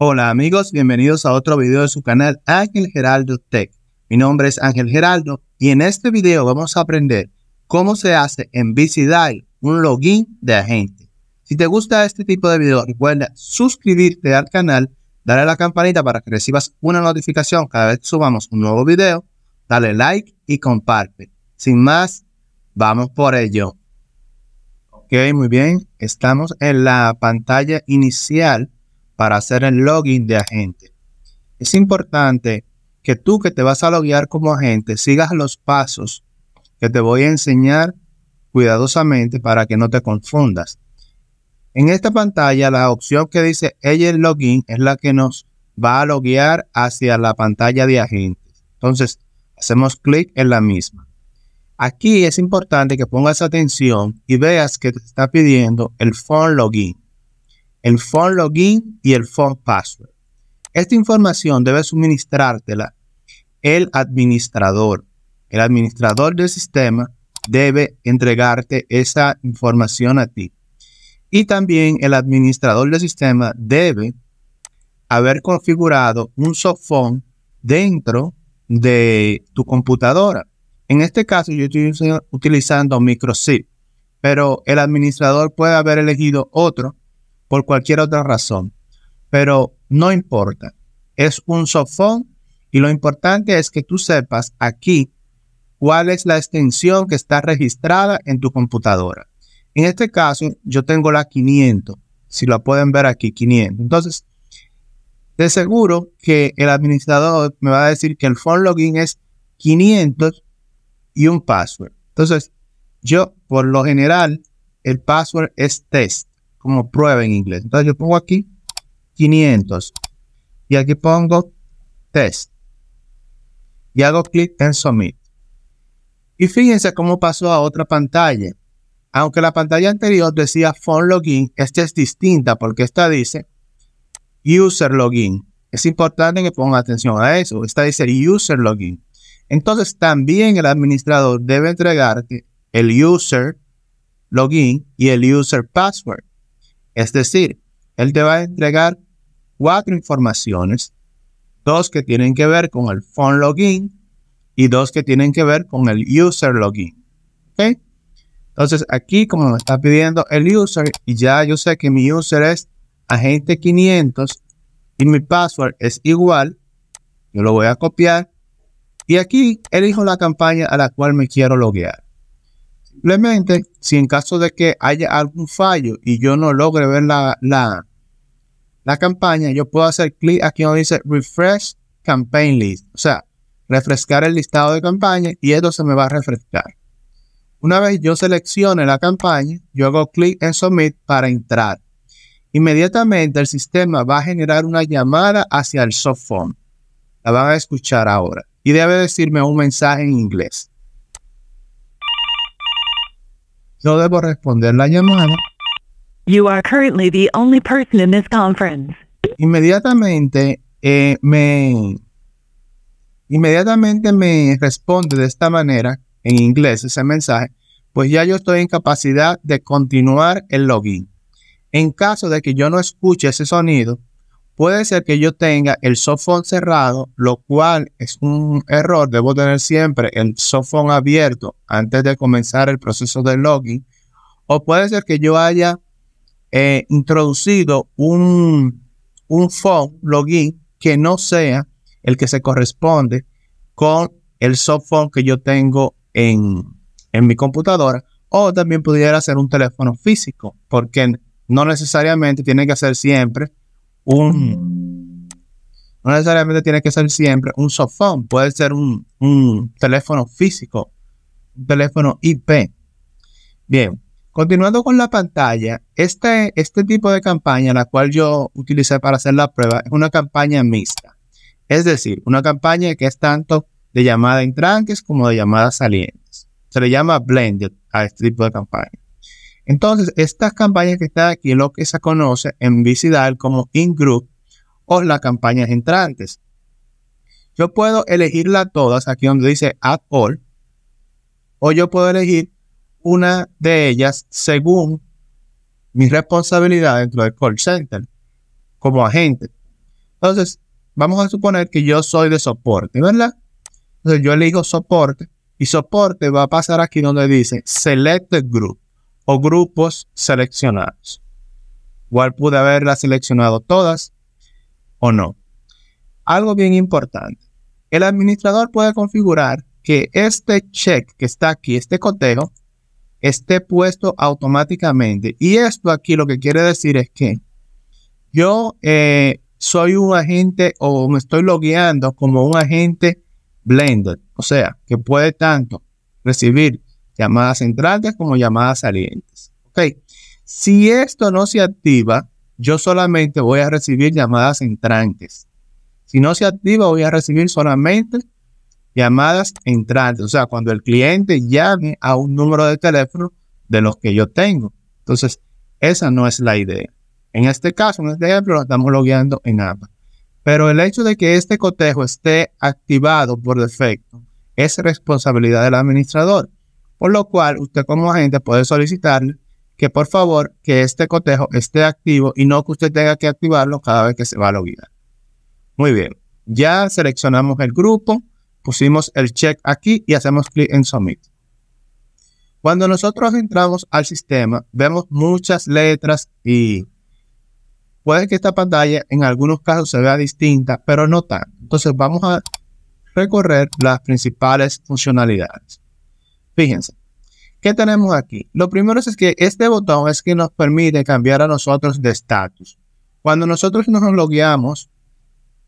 Hola amigos, bienvenidos a otro video de su canal Ángel Geraldo Tech. Mi nombre es Ángel Geraldo y en este video vamos a aprender cómo se hace en BCDI un login de agente. Si te gusta este tipo de video, recuerda suscribirte al canal, darle a la campanita para que recibas una notificación cada vez que subamos un nuevo video, dale like y comparte. Sin más, vamos por ello. Ok, muy bien, estamos en la pantalla inicial para hacer el login de agente. Es importante que tú que te vas a loguear como agente sigas los pasos que te voy a enseñar cuidadosamente para que no te confundas. En esta pantalla la opción que dice Agent Login es la que nos va a loguear hacia la pantalla de agentes. Entonces hacemos clic en la misma. Aquí es importante que pongas atención y veas que te está pidiendo el phone login el phone login y el phone password. Esta información debe suministrártela el administrador. El administrador del sistema debe entregarte esa información a ti. Y también el administrador del sistema debe haber configurado un softphone dentro de tu computadora. En este caso yo estoy utilizando microsip pero el administrador puede haber elegido otro por cualquier otra razón. Pero no importa, es un sofón y lo importante es que tú sepas aquí cuál es la extensión que está registrada en tu computadora. En este caso, yo tengo la 500, si la pueden ver aquí, 500. Entonces, de seguro que el administrador me va a decir que el phone login es 500 y un password. Entonces, yo, por lo general, el password es test como prueba en inglés. Entonces yo pongo aquí 500 y aquí pongo test y hago clic en submit. Y fíjense cómo pasó a otra pantalla. Aunque la pantalla anterior decía phone login, esta es distinta porque esta dice user login. Es importante que pongan atención a eso. Esta dice user login. Entonces también el administrador debe entregarte el user login y el user password. Es decir, él te va a entregar cuatro informaciones, dos que tienen que ver con el phone login y dos que tienen que ver con el user login. Entonces aquí como me está pidiendo el user y ya yo sé que mi user es agente 500 y mi password es igual, yo lo voy a copiar y aquí elijo la campaña a la cual me quiero loguear. Simplemente, si en caso de que haya algún fallo y yo no logre ver la, la, campaña, yo puedo hacer clic aquí donde dice Refresh Campaign List. O sea, refrescar el listado de campaña y esto se me va a refrescar. Una vez yo seleccione la campaña, yo hago clic en Submit para entrar. Inmediatamente el sistema va a generar una llamada hacia el softphone. La van a escuchar ahora y debe decirme un mensaje en inglés. Yo debo responder la llamada. You are currently the only person in this conference. Inmediatamente eh, me inmediatamente me responde de esta manera en inglés ese mensaje, pues ya yo estoy en capacidad de continuar el login. En caso de que yo no escuche ese sonido, Puede ser que yo tenga el softphone cerrado, lo cual es un error. Debo tener siempre el softphone abierto antes de comenzar el proceso de login. O puede ser que yo haya eh, introducido un, un phone login que no sea el que se corresponde con el softphone que yo tengo en, en mi computadora. O también pudiera ser un teléfono físico, porque no necesariamente tiene que ser siempre un, no necesariamente tiene que ser siempre un softphone, puede ser un, teléfono físico, un teléfono IP. Bien, Continuando con la pantalla, este, este tipo de campaña, la cual yo utilicé para hacer la prueba, es una campaña mixta. Es decir, una campaña que es tanto de llamadas entrantes como de llamadas salientes. Se le llama blended a este tipo de campaña. Entonces, estas campañas que están aquí lo que se conoce en Visidal como in-group o las campañas entrantes. Yo puedo elegirlas todas, aquí donde dice Add All, o yo puedo elegir una de ellas según mi responsabilidad dentro del call center como agente. Entonces, vamos a suponer que yo soy de soporte, ¿verdad? Entonces, yo elijo soporte y soporte va a pasar aquí donde dice Select Group o grupos seleccionados. Igual pude haberla seleccionado todas o no. Algo bien importante. El administrador puede configurar que este check que está aquí, este cotejo, esté puesto automáticamente. Y esto aquí lo que quiere decir es que yo eh, soy un agente o me estoy logueando como un agente blended. O sea, que puede tanto recibir llamadas entrantes como llamadas salientes. Ok, si esto no se activa, yo solamente voy a recibir llamadas entrantes. Si no se activa, voy a recibir solamente llamadas entrantes. O sea, cuando el cliente llame a un número de teléfono de los que yo tengo. Entonces, esa no es la idea. En este caso, en este ejemplo, lo estamos logueando en APA. Pero el hecho de que este cotejo esté activado por defecto es responsabilidad del administrador por lo cual usted como agente puede solicitarle que por favor que este cotejo esté activo y no que usted tenga que activarlo cada vez que se va a loguear. Muy bien, ya seleccionamos el grupo, pusimos el check aquí y hacemos clic en Submit. Cuando nosotros entramos al sistema, vemos muchas letras y puede que esta pantalla en algunos casos se vea distinta, pero no tanto. Entonces vamos a recorrer las principales funcionalidades. Fíjense, ¿qué tenemos aquí? Lo primero es que este botón es que nos permite cambiar a nosotros de estatus. Cuando nosotros nos logueamos,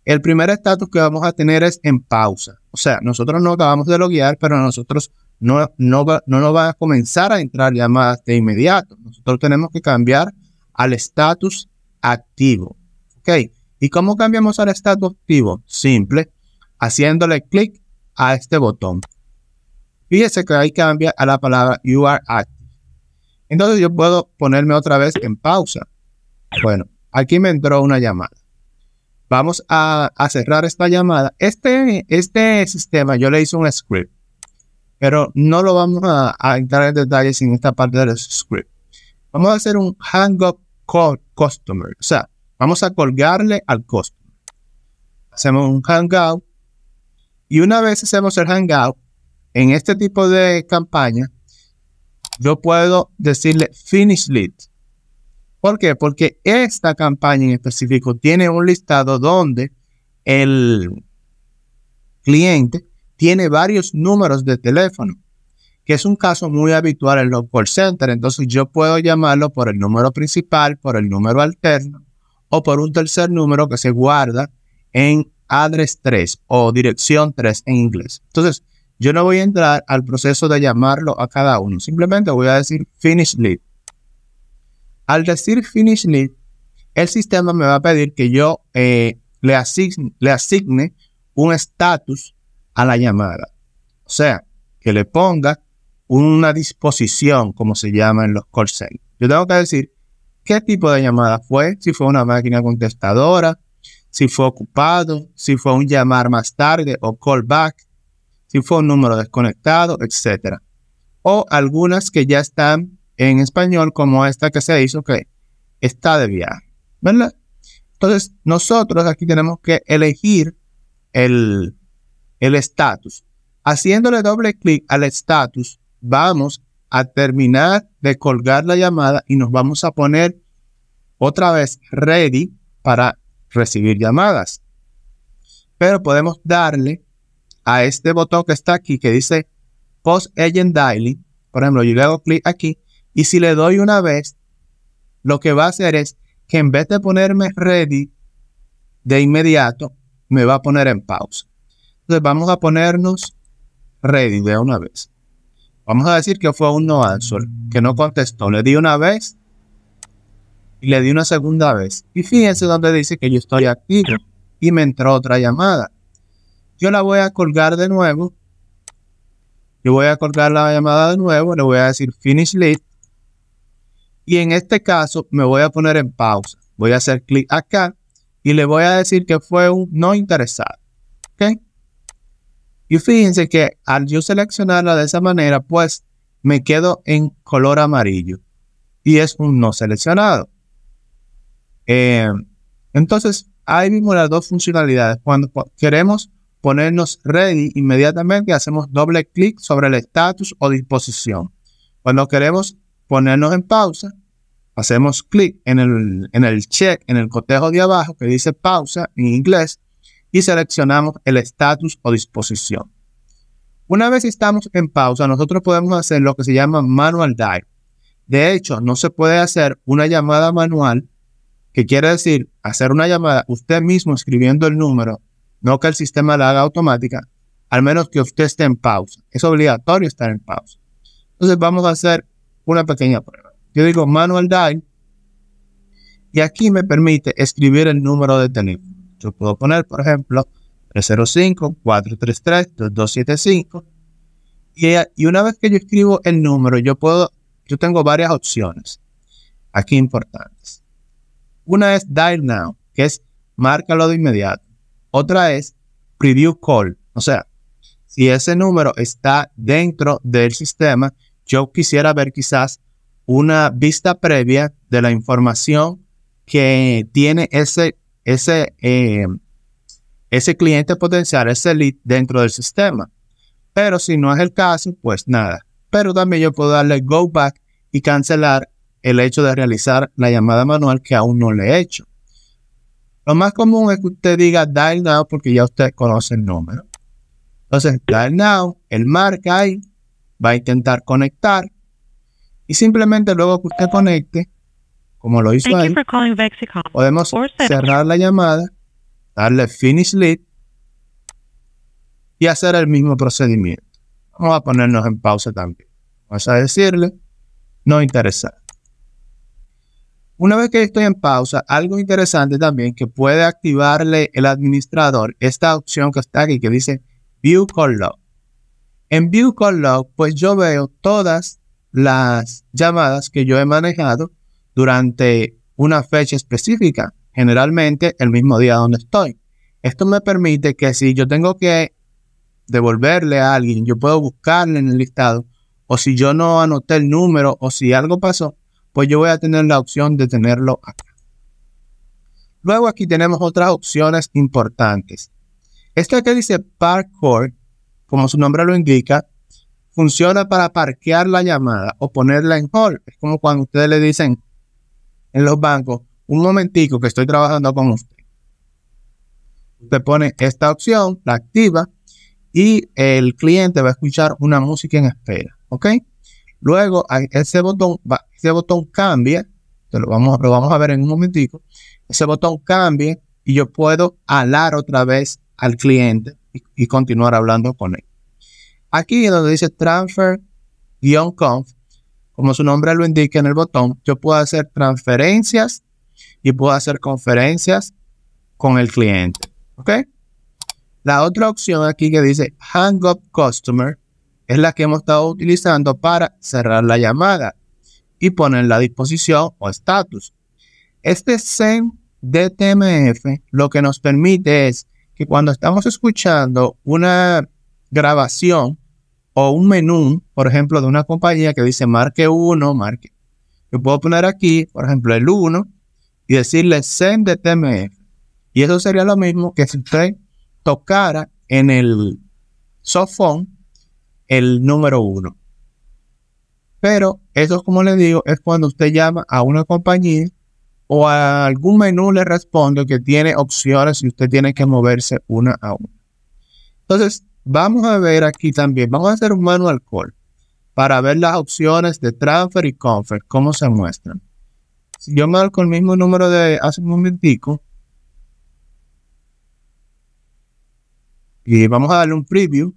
el primer estatus que vamos a tener es en pausa. O sea, nosotros no acabamos de loguear, pero nosotros no, no nos va a comenzar a entrar llamadas de inmediato. Nosotros tenemos que cambiar al estatus activo. ¿Ok? ¿Y cómo cambiamos al estatus activo? Simple, haciéndole clic a este botón. Fíjese que ahí cambia a la palabra you are active. Entonces yo puedo ponerme otra vez en pausa. Bueno, aquí me entró una llamada. Vamos a, cerrar esta llamada. Este, este sistema yo le hice un script, pero no lo vamos a, entrar en detalles en esta parte del script. Vamos a hacer un Hangout up call customer. O sea, vamos a colgarle al customer. Hacemos un hangout. Y una vez hacemos el hangout, en este tipo de campaña, yo puedo decirle finish lead. ¿Por qué? Porque esta campaña en específico tiene un listado donde el cliente tiene varios números de teléfono, que es un caso muy habitual en los call centers. Entonces yo puedo llamarlo por el número principal, por el número alterno o por un tercer número que se guarda en address 3 o dirección 3 en inglés. Entonces, yo no voy a entrar al proceso de llamarlo a cada uno, simplemente voy a decir finish lead. Al decir finish lead, el sistema me va a pedir que yo eh, le, asigne, un estatus a la llamada. O sea, que le ponga una disposición, como se llama en los call centers. Yo tengo que decir qué tipo de llamada fue, si fue una máquina contestadora, si fue ocupado, si fue un llamar más tarde o callback, si fue un número desconectado, etc. O algunas que ya están en español, como esta que se hizo, que está de viaje, ¿verdad? Entonces, nosotros aquí tenemos que elegir el estatus. Haciéndole doble clic al estatus, vamos a terminar de colgar la llamada y nos vamos a poner otra vez ready para recibir llamadas. Pero podemos darle a este botón que está aquí que dice Post Agent Daily. Por ejemplo, yo le hago clic aquí y si le doy una vez, lo que va a hacer es que en vez de ponerme ready de inmediato, me va a poner en pausa. Entonces vamos a ponernos ready de una vez. Vamos a decir que fue un no answer, que no contestó. Le di una vez y le di una segunda vez. Y fíjense donde dice que yo estoy activo y me entró otra llamada. Yo la voy a colgar de nuevo. Yo voy a colgar la llamada de nuevo. Le voy a decir finish List. Y en este caso me voy a poner en pausa. Voy a hacer clic acá y le voy a decir que fue un no interesado. ¿Ok? Y fíjense que al yo seleccionarla de esa manera, pues me quedo en color amarillo y es un no seleccionado. Eh, entonces, ahí mismo las dos funcionalidades. Cuando queremos ponernos ready inmediatamente, hacemos doble clic sobre el estatus o disposición. Cuando queremos ponernos en pausa, hacemos clic en el, en el check, en el cotejo de abajo que dice pausa en inglés y seleccionamos el estatus o disposición. Una vez estamos en pausa, nosotros podemos hacer lo que se llama manual dial. De hecho, no se puede hacer una llamada manual, que quiere decir hacer una llamada usted mismo escribiendo el número no que el sistema la haga automática, al menos que usted esté en pausa. Es obligatorio estar en pausa. Entonces vamos a hacer una pequeña prueba. Yo digo manual dial y aquí me permite escribir el número de teléfono. Yo puedo poner, por ejemplo, 305-433-2275 y, y una vez que yo escribo el número, yo puedo, yo tengo varias opciones aquí importantes. Una es dial now, que es márcalo de inmediato. Otra es preview call. O sea, si ese número está dentro del sistema, yo quisiera ver quizás una vista previa de la información que tiene ese, eh, ese, cliente potencial, ese lead dentro del sistema. Pero si no es el caso, pues nada. Pero también yo puedo darle go back y cancelar el hecho de realizar la llamada manual que aún no le he hecho. Lo más común es que usted diga dial now porque ya usted conoce el número. Entonces, dial now, el marca ahí, va a intentar conectar y simplemente luego que usted conecte, como lo hizo ahí, podemos cerrar la llamada, darle finish lead y hacer el mismo procedimiento. Vamos a ponernos en pausa también. Vamos a decirle no interesante. Una vez que estoy en pausa, algo interesante también que puede activarle el administrador, esta opción que está aquí que dice View Call Log. En View Call Log, pues yo veo todas las llamadas que yo he manejado durante una fecha específica, generalmente el mismo día donde estoy. Esto me permite que si yo tengo que devolverle a alguien, yo puedo buscarle en el listado, o si yo no anoté el número o si algo pasó, pues yo voy a tener la opción de tenerlo acá. Luego aquí tenemos otras opciones importantes. Esta que dice Parkour, como su nombre lo indica, funciona para parquear la llamada o ponerla en Hall. Es como cuando ustedes le dicen en los bancos, un momentico que estoy trabajando con usted. Usted pone esta opción, la activa y el cliente va a escuchar una música en espera. ¿Ok? Luego, ese botón, ese botón cambia, lo vamos, vamos a ver en un momentico, ese botón cambia y yo puedo alar otra vez al cliente y, continuar hablando con él. Aquí donde dice transfer-conf, como su nombre lo indica en el botón, yo puedo hacer transferencias y puedo hacer conferencias con el cliente. ¿Ok? La otra opción aquí que dice Hang Up Customer es la que hemos estado utilizando para cerrar la llamada y poner la disposición o estatus. Este send DTMF lo que nos permite es que cuando estamos escuchando una grabación o un menú, por ejemplo, de una compañía que dice marque 1, marque. Yo puedo poner aquí, por ejemplo, el 1 y decirle send DTMF. Y eso sería lo mismo que si usted tocara en el softphone el número uno. Pero eso, como le digo, es cuando usted llama a una compañía o a algún menú le responde que tiene opciones y usted tiene que moverse una a una. Entonces, vamos a ver aquí también, vamos a hacer un manual call para ver las opciones de transfer y confer, cómo se muestran. Si yo marco el mismo número de hace un momentico, y vamos a darle un preview,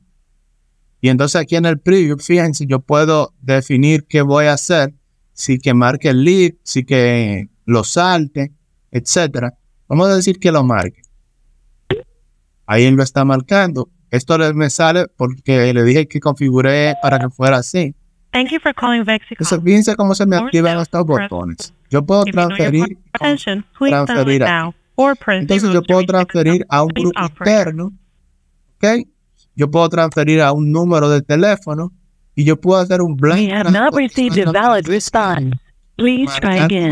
y entonces aquí en el preview, fíjense, yo puedo definir qué voy a hacer, si que marque el lead, si que lo salte, etc. Vamos a decir que lo marque. Ahí lo está marcando. Esto me sale porque le dije que configuré para que fuera así. Thank you for calling Entonces, fíjense cómo se me activan estos botones. Yo puedo transferir, transferir Entonces yo puedo transferir a un grupo interno, ¿ok? yo puedo transferir a un número de teléfono y yo puedo hacer un blank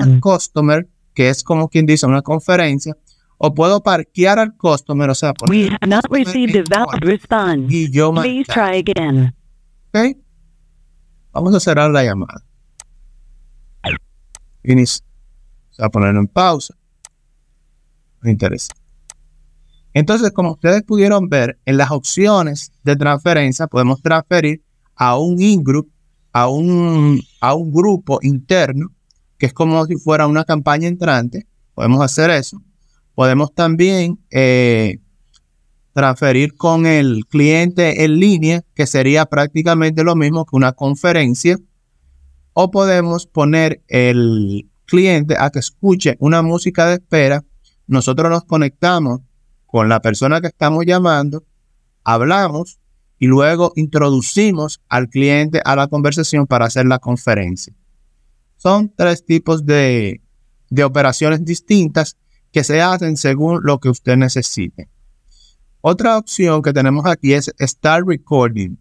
un customer, que es como quien dice una conferencia, o puedo parquear al customer, o sea, We have not received a valid response. Please try again. ¿Okay? Vamos a cerrar la llamada. Se va a poner en pausa. Me interesa. Entonces, como ustedes pudieron ver, en las opciones de transferencia podemos transferir a un in-group, a un, a un grupo interno, que es como si fuera una campaña entrante. Podemos hacer eso. Podemos también eh, transferir con el cliente en línea, que sería prácticamente lo mismo que una conferencia. O podemos poner el cliente a que escuche una música de espera. Nosotros nos conectamos con la persona que estamos llamando, hablamos y luego introducimos al cliente a la conversación para hacer la conferencia. Son tres tipos de, operaciones distintas que se hacen según lo que usted necesite. Otra opción que tenemos aquí es Start Recording.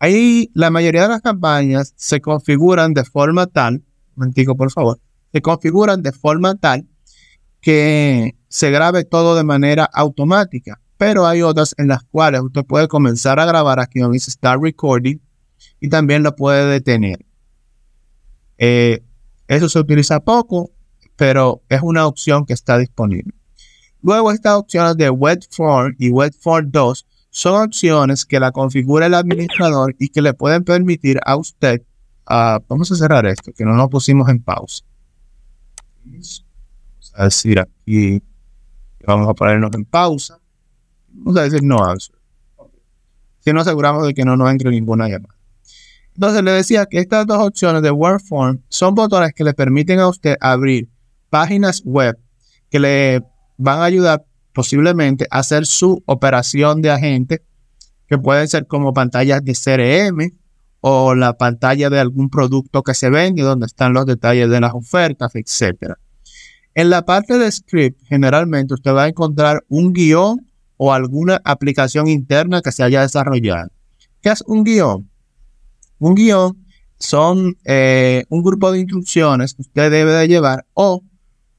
Ahí la mayoría de las campañas se configuran de forma tal, un por favor, se configuran de forma tal que se grabe todo de manera automática, pero hay otras en las cuales usted puede comenzar a grabar aquí donde dice Start Recording y también lo puede detener. Eh, eso se utiliza poco, pero es una opción que está disponible. Luego estas opciones de Form y Form 2 son opciones que la configura el administrador y que le pueden permitir a usted, ah, vamos a cerrar esto, que no lo pusimos en pausa a decir aquí, vamos a ponernos en pausa, vamos a decir no Si nos aseguramos de que no nos entre ninguna llamada. Entonces le decía que estas dos opciones de WordForm son botones que le permiten a usted abrir páginas web que le van a ayudar posiblemente a hacer su operación de agente, que pueden ser como pantallas de CRM o la pantalla de algún producto que se vende, donde están los detalles de las ofertas, etcétera. En la parte de script, generalmente usted va a encontrar un guión o alguna aplicación interna que se haya desarrollado. ¿Qué es un guión? Un guión son eh, un grupo de instrucciones que usted debe de llevar o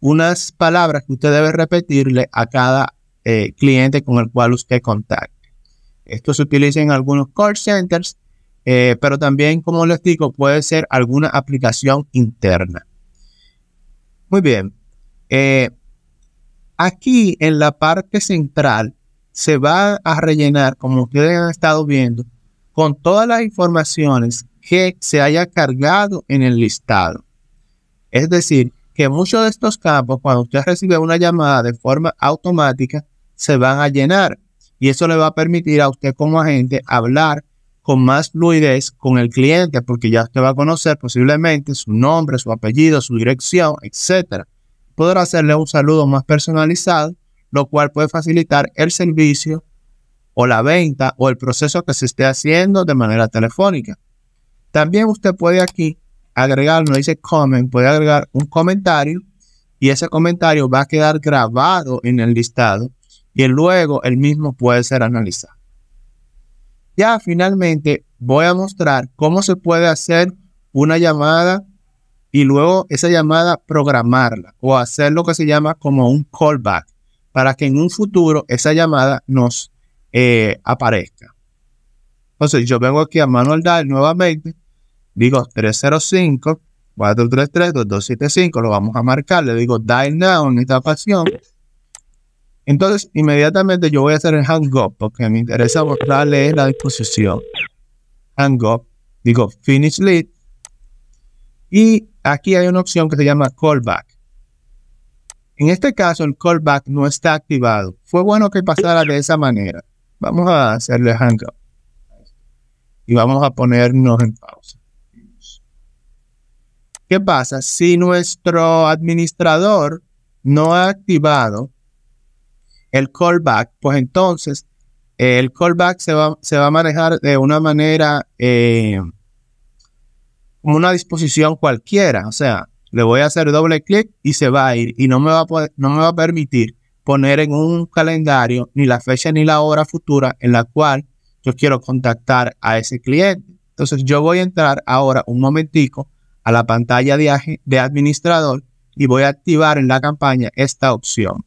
unas palabras que usted debe repetirle a cada eh, cliente con el cual usted contacte. Esto se utiliza en algunos call centers, eh, pero también, como les digo, puede ser alguna aplicación interna. Muy bien, eh, aquí en la parte central se va a rellenar, como ustedes han estado viendo, con todas las informaciones que se haya cargado en el listado. Es decir, que muchos de estos campos, cuando usted recibe una llamada de forma automática, se van a llenar. Y eso le va a permitir a usted como agente hablar con más fluidez con el cliente, porque ya usted va a conocer posiblemente su nombre, su apellido, su dirección, etcétera. Podrá hacerle un saludo más personalizado, lo cual puede facilitar el servicio o la venta o el proceso que se esté haciendo de manera telefónica. También usted puede aquí agregar, no dice comment, puede agregar un comentario y ese comentario va a quedar grabado en el listado y luego el mismo puede ser analizado. Ya finalmente voy a mostrar cómo se puede hacer una llamada y luego esa llamada programarla o hacer lo que se llama como un callback para que en un futuro esa llamada nos eh, aparezca. Entonces yo vengo aquí a manual Dial nuevamente, digo 305 433 2275, lo vamos a marcar, le digo Dial Now en esta ocasión. Entonces inmediatamente yo voy a hacer el hang up porque me interesa mostrarle la disposición. Hang up, digo finish lead y Aquí hay una opción que se llama callback. En este caso, el callback no está activado. Fue bueno que pasara de esa manera. Vamos a hacerle hangout. Y vamos a ponernos en pausa. ¿Qué pasa? Si nuestro administrador no ha activado el callback, pues entonces el callback se va, se va a manejar de una manera eh, como una disposición cualquiera. O sea, le voy a hacer doble clic y se va a ir y no me va a, no me va a permitir poner en un calendario ni la fecha ni la hora futura en la cual yo quiero contactar a ese cliente. Entonces yo voy a entrar ahora un momentico a la pantalla de, de administrador y voy a activar en la campaña esta opción.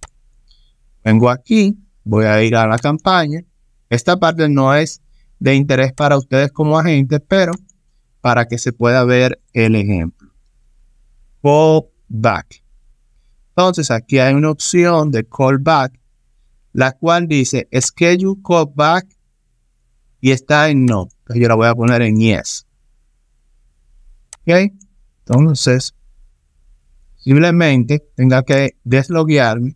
Vengo aquí, voy a ir a la campaña. Esta parte no es de interés para ustedes como agentes, pero para que se pueda ver el ejemplo. Callback. Entonces aquí hay una opción de callback, la cual dice schedule callback y está en no. yo la voy a poner en yes. ¿Ok? Entonces, simplemente tenga que desloguearme,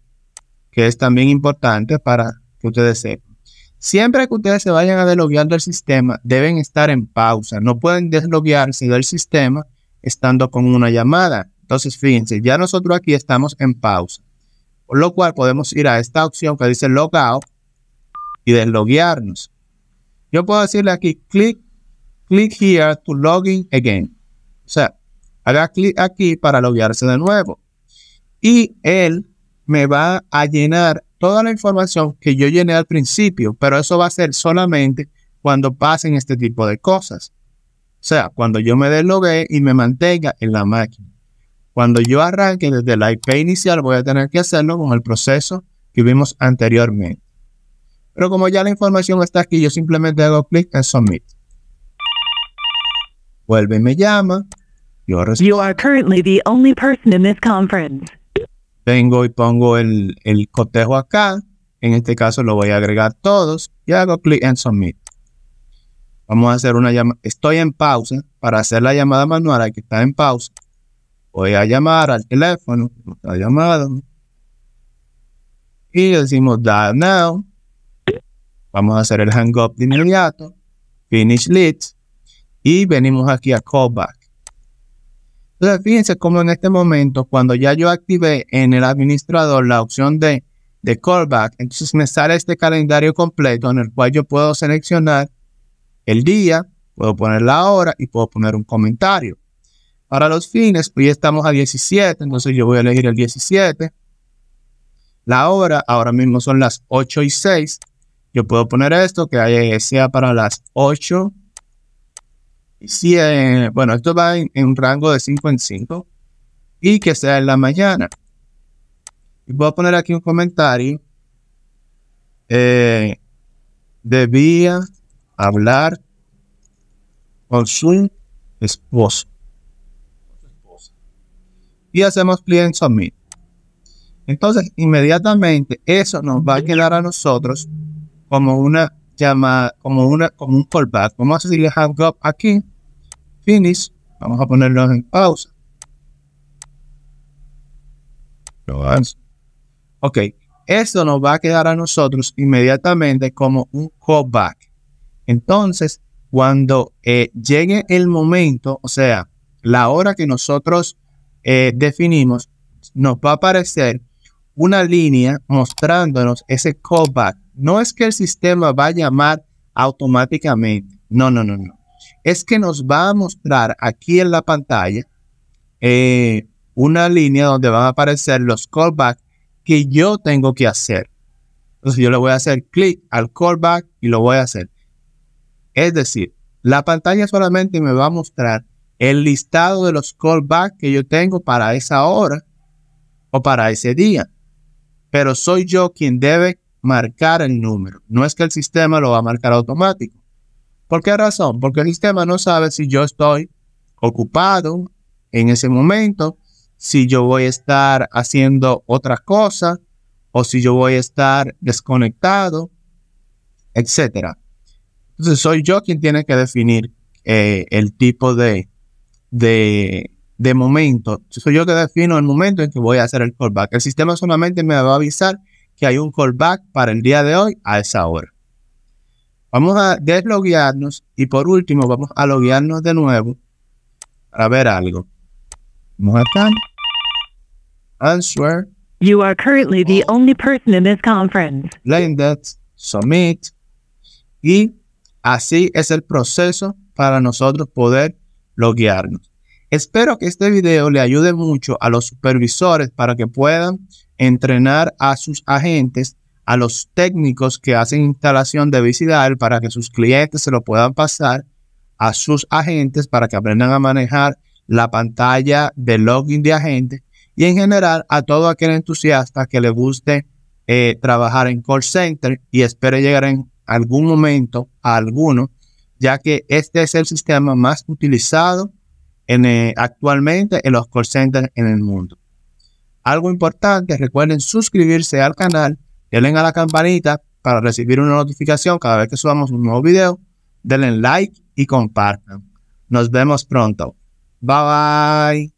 que es también importante para que ustedes sepan. Siempre que ustedes se vayan a desloguear del sistema, deben estar en pausa. No pueden desloguearse del sistema estando con una llamada. Entonces, fíjense, ya nosotros aquí estamos en pausa. Por lo cual podemos ir a esta opción que dice logout y desloguearnos. Yo puedo decirle aquí, click, click here to login again. O sea, haga clic aquí para loguearse de nuevo. Y él me va a llenar toda la información que yo llené al principio, pero eso va a ser solamente cuando pasen este tipo de cosas. O sea, cuando yo me deslogue y me mantenga en la máquina. Cuando yo arranque desde la IP inicial, voy a tener que hacerlo con el proceso que vimos anteriormente. Pero como ya la información está aquí, yo simplemente hago clic en Submit. Vuelve y me llama. Yo You are currently the only person in this conference vengo y pongo el, cotejo acá. En este caso lo voy a agregar todos y hago clic en submit. Vamos a hacer una llamada. Estoy en pausa. Para hacer la llamada manual, que está en pausa. Voy a llamar al teléfono. La llamada. Y decimos dial now. Vamos a hacer el hang up de inmediato. Finish leads. Y venimos aquí a callback. Entonces, fíjense cómo en este momento, cuando ya yo activé en el administrador la opción de, de callback, entonces me sale este calendario completo en el cual yo puedo seleccionar el día, puedo poner la hora y puedo poner un comentario. Para los fines, hoy estamos a 17, entonces yo voy a elegir el 17. La hora, ahora mismo son las 8 y 6. Yo puedo poner esto, que sea para las 8 si, eh, bueno, esto va en, un rango de 5 en 5 y que sea en la mañana. Y voy a poner aquí un comentario. Eh, debía hablar con su esposo. Y hacemos clic submit. Entonces, inmediatamente eso nos va a quedar a nosotros como una llamada, como una, como un callback. Vamos a decirle hang up aquí finish. Vamos a ponerlos en pausa. Ok, esto nos va a quedar a nosotros inmediatamente como un callback. Entonces, cuando eh, llegue el momento, o sea, la hora que nosotros eh, definimos, nos va a aparecer una línea mostrándonos ese callback. No es que el sistema va a llamar automáticamente. No, no, no, no es que nos va a mostrar aquí en la pantalla eh, una línea donde van a aparecer los callbacks que yo tengo que hacer. Entonces yo le voy a hacer clic al callback y lo voy a hacer. Es decir, la pantalla solamente me va a mostrar el listado de los callbacks que yo tengo para esa hora o para ese día. Pero soy yo quien debe marcar el número. No es que el sistema lo va a marcar automático. ¿Por qué razón? Porque el sistema no sabe si yo estoy ocupado en ese momento, si yo voy a estar haciendo otra cosa o si yo voy a estar desconectado, etc. Entonces soy yo quien tiene que definir eh, el tipo de, de, de momento. Soy yo que defino el momento en que voy a hacer el callback. El sistema solamente me va a avisar que hay un callback para el día de hoy a esa hora. Vamos a desloguearnos y por último vamos a loguearnos de nuevo para ver algo. Vamos acá. Answer. You are currently the only person in this conference. that submit. Y así es el proceso para nosotros poder loguearnos. Espero que este video le ayude mucho a los supervisores para que puedan entrenar a sus agentes a los técnicos que hacen instalación de Visidal para que sus clientes se lo puedan pasar a sus agentes para que aprendan a manejar la pantalla de login de agente y en general a todo aquel entusiasta que le guste eh, trabajar en call center y espere llegar en algún momento a alguno, ya que este es el sistema más utilizado en, eh, actualmente en los call centers en el mundo. Algo importante, recuerden suscribirse al canal denle a la campanita para recibir una notificación cada vez que subamos un nuevo video, denle like y compartan. Nos vemos pronto. Bye bye.